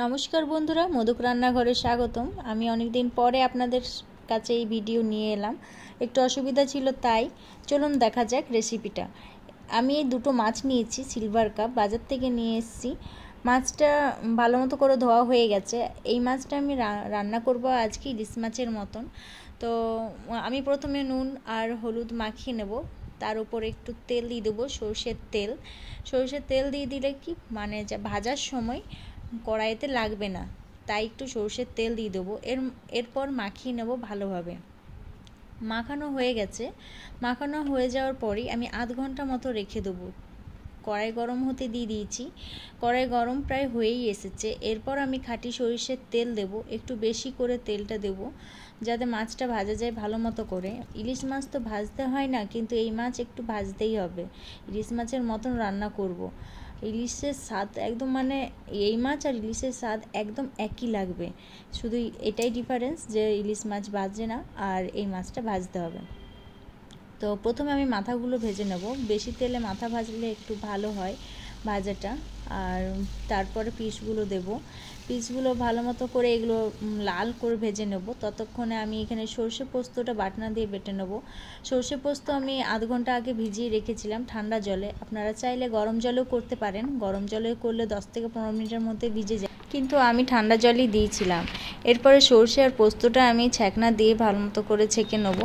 নমস্কার বন্ধুরা মধুক রান্নাঘরে স্বাগতম আমি অনেক দিন পরে আপনাদের কাছে এই ভিডিও নিয়ে এলাম একটু অসুবিধা ছিল তাই চলুন দেখা যাক রেসিপিটা আমি এই দুটো মাছ নিয়েছি সিলভার কাপ বাজার থেকে নিয়ে এসেছি মাছটা ভালো মতো করে ধোয়া হয়ে গেছে এই মাছটা আমি রান্না করব আজকে ইলিশ মাছের মতন তো আমি প্রথমে নুন আর হলুদ মাখিয়ে নেব তার উপরে একটু তেল দিয়ে দেবো সর্ষের তেল সর্ষের তেল দিয়ে দিলে কি মানে যা ভাজার সময় কড়াইতে লাগবে না তাই একটু সর্ষের তেল দিয়ে দেবো এর এরপর মাখিয়ে নেব ভালোভাবে মাখানো হয়ে গেছে মাখানো হয়ে যাওয়ার পরই আমি আধ ঘন্টা মতো রেখে দেবো কড়াই গরম হতে দিয়ে দিয়েছি কড়াই গরম প্রায় হয়েই এসেছে এরপর আমি খাঁটি সরিষের তেল দেব একটু বেশি করে তেলটা দেব যাতে মাছটা ভাজা যায় ভালো মতো করে ইলিশ মাছ তো ভাজতে হয় না কিন্তু এই মাছ একটু ভাজতেই হবে ইলিশ মাছের মতন রান্না করবো ইলিশের স্বাদ একদম মানে এই মাছ আর ইলিশের স্বাদ একদম একই লাগবে শুধু এটাই ডিফারেন্স যে ইলিশ মাছ ভাজে না আর এই মাছটা ভাজতে হবে তো প্রথমে আমি মাথাগুলো ভেজে নেব বেশি তেলে মাথা ভাজলে একটু ভালো হয় ভাজাটা আর তারপরে পিসগুলো দেব পিসগুলো ভালো মতো করে এগুলো লাল করে ভেজে নেব ততক্ষণে আমি এখানে সর্ষে পোস্তটা বাটনা দিয়ে বেটে নেব সর্ষে পোস্ত আমি আধ ঘন্টা আগে ভিজিয়ে রেখেছিলাম ঠান্ডা জলে আপনারা চাইলে গরম জলেও করতে পারেন গরম জলে করলে দশ থেকে পনেরো মিনিটের মধ্যে ভিজে যায় কিন্তু আমি ঠান্ডা জলই দিয়েছিলাম এরপরে সর্ষে আর পোস্তটা আমি ছেঁকনা দিয়ে ভালো মতো করে ছেঁকে নেব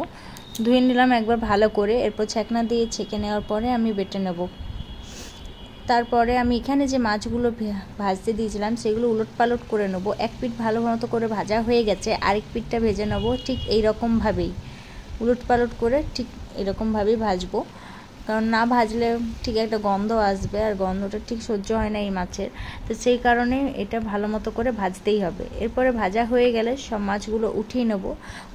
ধুয়ে নিলাম একবার ভালো করে এরপর ছ্যাঁকনা দিয়ে ছেঁকে নেওয়ার পরে আমি বেটে নেবো তারপরে আমি এখানে যে মাছগুলো ভাজতে দিয়েছিলাম সেগুলো উলট পালট করে নেবো এক পিঠ ভালো মতো করে ভাজা হয়ে গেছে আরেক পিঠটা ভেজে নেবো ঠিক এই রকমভাবেই উলট পালট করে ঠিক এরকমভাবেই ভাজবো কারণ না ভাজলে ঠিক একটা গন্ধ আসবে আর গন্ধটা ঠিক সহ্য হয় না এই মাছের তো সেই কারণে এটা ভালো মতো করে ভাজতেই হবে এরপরে ভাজা হয়ে গেলে সব মাছগুলো উঠিয়ে নেব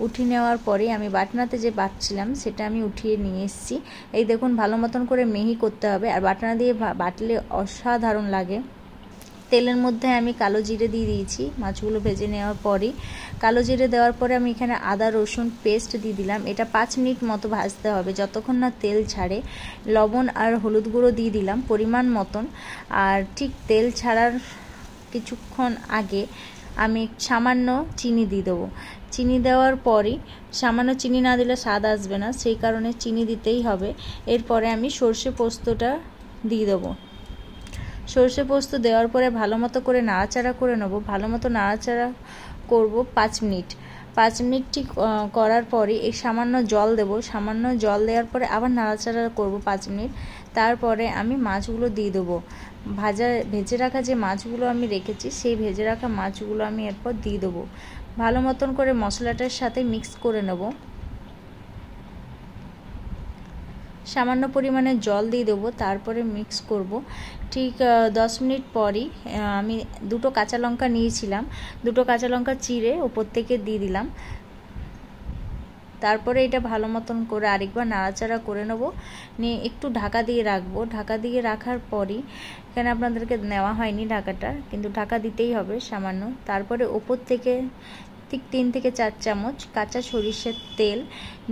উঠিয়ে নেওয়ার পরে আমি বাটনাতে যে বাটছিলাম সেটা আমি উঠিয়ে নিয়ে এসেছি এই দেখুন ভালো মতন করে মেহি করতে হবে আর বাটনা দিয়ে বাটলে অসাধারণ লাগে তেলের মধ্যে আমি কালো জিরে দিয়ে দিয়েছি মাছগুলো ভেজে নেওয়ার পরই কালো জিরে দেওয়ার পরে আমি এখানে আদা রসুন পেস্ট দিয়ে দিলাম এটা পাঁচ মিনিট মতো ভাজতে হবে যতক্ষণ না তেল ছাড়ে লবণ আর হলুদ গুঁড়ো দিয়ে দিলাম পরিমাণ মতন আর ঠিক তেল ছাড়ার কিছুক্ষণ আগে আমি সামান্য চিনি দিয়ে দেবো চিনি দেওয়ার পরই সামান্য চিনি না দিলে স্বাদ আসবে না সেই কারণে চিনি দিতেই হবে এরপরে আমি সর্ষে পোস্তটা দিয়ে দেবো সর্ষে পোস্ত দেওয়ার পরে ভালো মতো করে নাড়াচাড়া করে নেবো ভালো মতো নাড়াচাড়া করবো পাঁচ মিনিট পাঁচ মিনিট ঠিক করার পরে এই সামান্য জল দেব সামান্য জল দেওয়ার পরে আবার নাড়াচাড়া করব পাঁচ মিনিট তারপরে আমি মাছগুলো দিয়ে দেবো ভাজা ভেজে রাখা যে মাছগুলো আমি রেখেছি সেই ভেজে রাখা মাছগুলো আমি এরপর দিয়ে দেবো ভালো মতন করে মশলাটার সাথে মিক্স করে নেবো সামান্য পরিমাণে জল দিয়ে দেবো তারপরে মিক্স করব ঠিক দশ মিনিট পরই আমি দুটো কাঁচা লঙ্কা নিয়েছিলাম দুটো কাঁচা লঙ্কা চিড়ে ওপর থেকে দিয়ে দিলাম তারপরে এটা ভালো মতন করে আরেকবার নাড়াচাড়া করে নেব নিয়ে একটু ঢাকা দিয়ে রাখবো ঢাকা দিয়ে রাখার পরই এখানে আপনাদেরকে নেওয়া হয়নি ঢাকাটা কিন্তু ঢাকা দিতেই হবে সামান্য তারপরে ওপর থেকে ঠিক তিন থেকে চার চামচ কাঁচা সরিষার তেল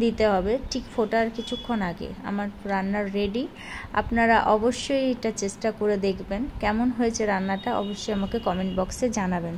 দিতে হবে ঠিক ফোটার কিছুক্ষণ আগে আমার রান্নার রেডি আপনারা অবশ্যই এটা চেষ্টা করে দেখবেন কেমন হয়েছে রান্নাটা অবশ্যই আমাকে কমেন্ট বক্সে জানাবেন